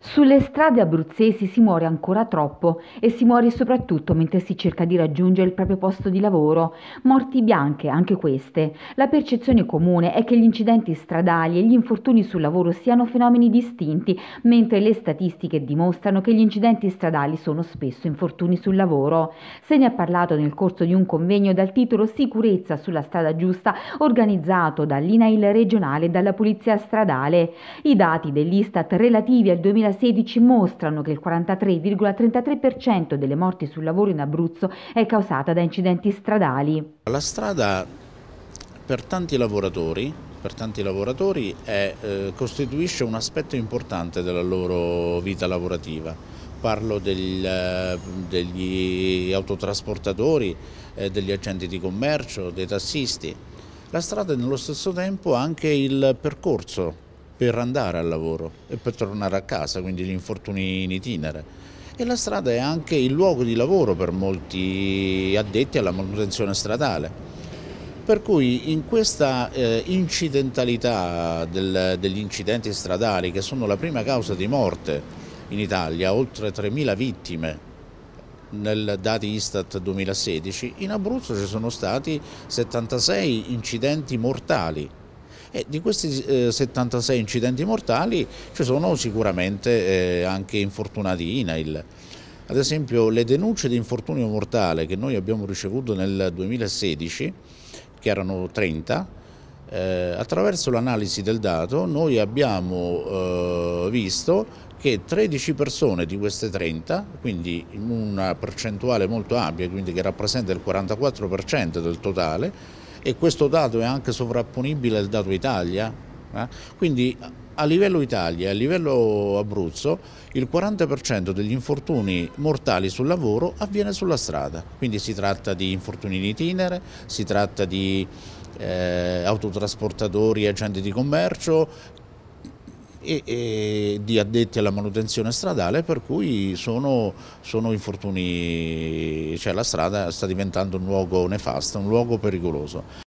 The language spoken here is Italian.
Sulle strade abruzzesi si muore ancora troppo e si muore soprattutto mentre si cerca di raggiungere il proprio posto di lavoro. Morti bianche, anche queste. La percezione comune è che gli incidenti stradali e gli infortuni sul lavoro siano fenomeni distinti, mentre le statistiche dimostrano che gli incidenti stradali sono spesso infortuni sul lavoro. Se ne è parlato nel corso di un convegno dal titolo Sicurezza sulla strada giusta organizzato dall'INAIL regionale e dalla Polizia Stradale. I dati dell'Istat relativi al 2020 2016 mostrano che il 43,33% delle morti sul lavoro in Abruzzo è causata da incidenti stradali. La strada per tanti lavoratori, per tanti lavoratori è, eh, costituisce un aspetto importante della loro vita lavorativa. Parlo del, eh, degli autotrasportatori, eh, degli agenti di commercio, dei tassisti. La strada è nello stesso tempo anche il percorso per andare al lavoro e per tornare a casa, quindi gli infortuni in itinere. E la strada è anche il luogo di lavoro per molti addetti alla manutenzione stradale. Per cui in questa eh, incidentalità del, degli incidenti stradali, che sono la prima causa di morte in Italia, oltre 3.000 vittime nel dati Istat 2016, in Abruzzo ci sono stati 76 incidenti mortali e di questi eh, 76 incidenti mortali ci sono sicuramente eh, anche infortunati INAIL. Ad esempio le denunce di infortunio mortale che noi abbiamo ricevuto nel 2016, che erano 30, eh, attraverso l'analisi del dato noi abbiamo eh, visto che 13 persone di queste 30, quindi una percentuale molto ampia, quindi che rappresenta il 44% del totale, e questo dato è anche sovrapponibile al dato Italia, eh? quindi a livello Italia e a livello Abruzzo il 40% degli infortuni mortali sul lavoro avviene sulla strada, quindi si tratta di infortuni in itinere, si tratta di eh, autotrasportatori, agenti di commercio, e, e, di addetti alla manutenzione stradale per cui sono, sono infortuni, cioè la strada sta diventando un luogo nefasto, un luogo pericoloso.